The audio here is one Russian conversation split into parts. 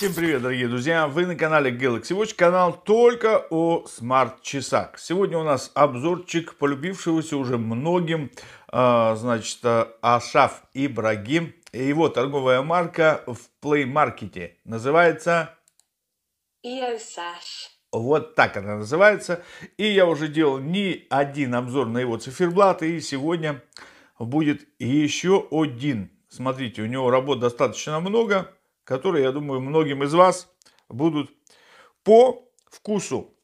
Всем привет, дорогие друзья! Вы на канале Galaxy Watch, канал только о смарт-часах. Сегодня у нас обзорчик полюбившегося уже многим, а, значит, Ашаф Ибрагим. Его торговая марка в Play Market называется... Иосаш. Вот так она называется. И я уже делал не один обзор на его циферблат, и сегодня будет еще один. Смотрите, у него работ достаточно много которые, я думаю, многим из вас будут по вкусу.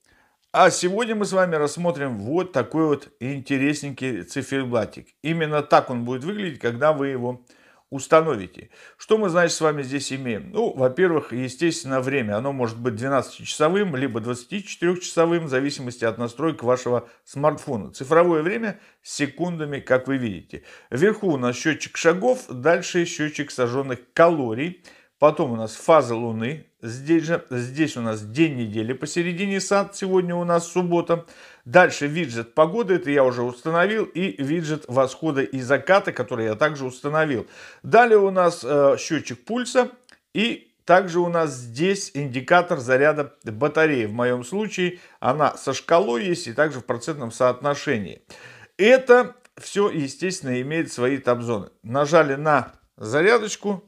А сегодня мы с вами рассмотрим вот такой вот интересненький циферблатик. Именно так он будет выглядеть, когда вы его установите. Что мы, значит, с вами здесь имеем? Ну, во-первых, естественно, время. Оно может быть 12-часовым, либо 24-часовым, в зависимости от настроек вашего смартфона. Цифровое время с секундами, как вы видите. Вверху у нас счетчик шагов, дальше счетчик сожженных калорий – Потом у нас фаза Луны. Здесь, же, здесь у нас день недели посередине сад. Сегодня у нас суббота. Дальше виджет погоды, это я уже установил. И виджет восхода и заката, который я также установил. Далее у нас э, счетчик пульса. И также у нас здесь индикатор заряда батареи. В моем случае она со шкалой есть и также в процентном соотношении. Это все, естественно, имеет свои табзоны. Нажали на зарядочку,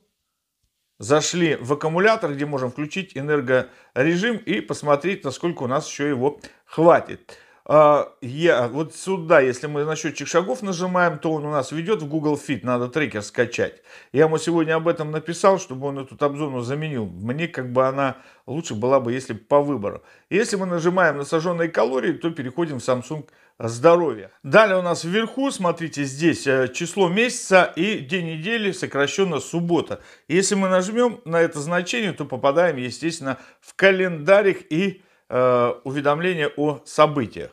зашли в аккумулятор, где можем включить энергорежим и посмотреть, насколько у нас еще его хватит. А, я, вот сюда, если мы на счетчик шагов нажимаем, то он у нас ведет в Google Fit, надо трекер скачать. Я ему сегодня об этом написал, чтобы он эту табзону заменил. Мне как бы она лучше была бы, если по выбору. Если мы нажимаем на сожженные калории, то переходим в Samsung здоровья. Далее у нас вверху, смотрите, здесь э, число месяца и день недели, сокращенно суббота. Если мы нажмем на это значение, то попадаем, естественно, в календарик и э, уведомления о событиях.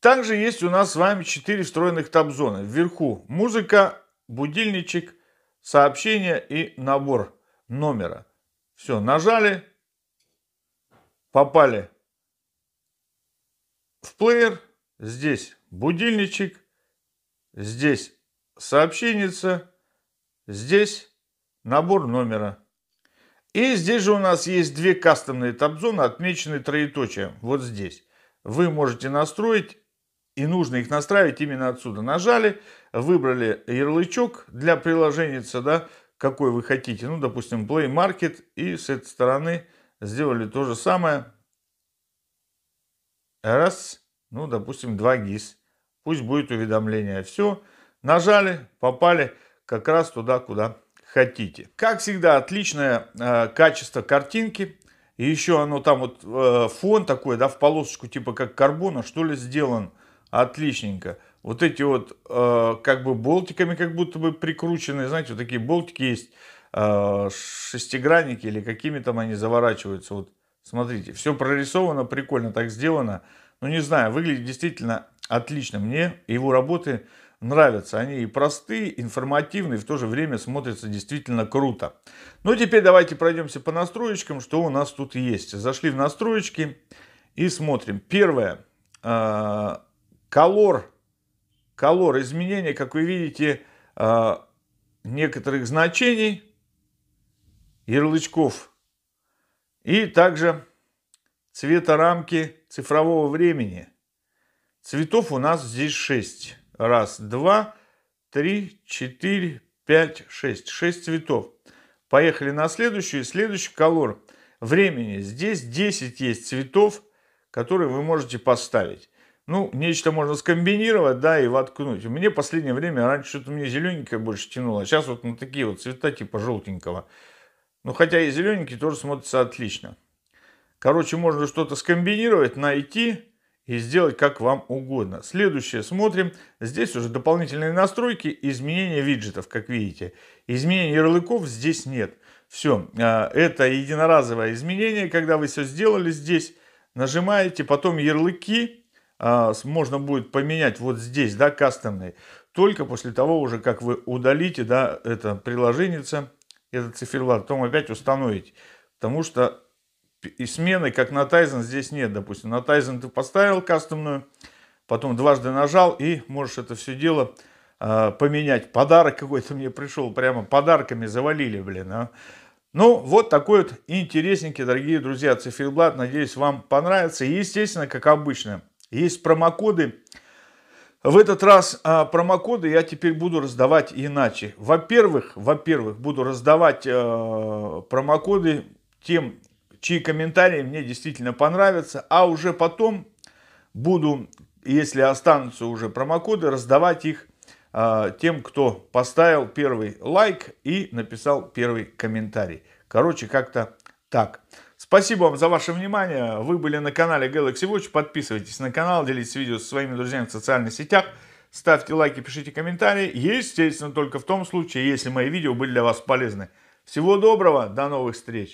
Также есть у нас с вами 4 встроенных таб-зоны. Вверху музыка, будильничек, сообщение и набор номера. Все, нажали, попали в плеер – здесь будильничек, здесь сообщенница, здесь набор номера. И здесь же у нас есть две кастомные табзоны, отмеченные троеточием, вот здесь. Вы можете настроить, и нужно их настраивать именно отсюда. Нажали, выбрали ярлычок для приложения, да, какой вы хотите. Ну, допустим, Play Market, и с этой стороны сделали то же самое. Раз ну, допустим, 2 ГИС. Пусть будет уведомление. Все, нажали, попали как раз туда, куда хотите. Как всегда, отличное э, качество картинки. И еще оно там вот э, фон такой, да, в полосочку типа как карбона, что ли, сделан отличненько. Вот эти вот э, как бы болтиками как будто бы прикрученные, знаете, вот такие болтики есть, э, шестигранники или какими там они заворачиваются. Вот смотрите, все прорисовано, прикольно так сделано ну не знаю, выглядит действительно отлично. Мне его работы нравятся. Они и простые, информативные, и в то же время смотрятся действительно круто. Ну теперь давайте пройдемся по настроечкам, что у нас тут есть. Зашли в настроечки и смотрим. Первое. А, колор. Колор изменения, как вы видите, а, некоторых значений, ярлычков. И также цвета рамки цифрового времени. Цветов у нас здесь 6. Раз, два, три, четыре, пять, шесть. Шесть цветов. Поехали на следующую. Следующий колор времени. Здесь 10 есть цветов, которые вы можете поставить. Ну, нечто можно скомбинировать, да, и воткнуть. Мне в последнее время, раньше что-то мне зелененькое больше тянуло, сейчас а вот на такие вот цвета типа желтенького. Ну, хотя и зелененький тоже смотрится отлично. Короче, можно что-то скомбинировать, найти и сделать как вам угодно. Следующее смотрим. Здесь уже дополнительные настройки, изменения виджетов, как видите. Изменения ярлыков здесь нет. Все, а, это единоразовое изменение, когда вы все сделали здесь, нажимаете, потом ярлыки а, можно будет поменять вот здесь, да, кастомные, только после того уже, как вы удалите, да, это приложение, этот циферблат, потом опять установить, потому что и смены, как на Тайзен, здесь нет, допустим. На Тайзен ты поставил кастомную, потом дважды нажал и можешь это все дело э, поменять. Подарок какой-то мне пришел, прямо подарками завалили, блин. А. Ну, вот такой вот интересненький, дорогие друзья, циферблат. Надеюсь, вам понравится. И, естественно, как обычно, есть промокоды. В этот раз а, промокоды я теперь буду раздавать иначе. Во-первых, во-первых, буду раздавать э, промокоды тем чьи комментарии мне действительно понравятся, а уже потом буду, если останутся уже промокоды, раздавать их э, тем, кто поставил первый лайк и написал первый комментарий. Короче, как-то так. Спасибо вам за ваше внимание. Вы были на канале Galaxy Watch. Подписывайтесь на канал, делитесь видео со своими друзьями в социальных сетях. Ставьте лайки, пишите комментарии. Естественно, только в том случае, если мои видео были для вас полезны. Всего доброго, до новых встреч!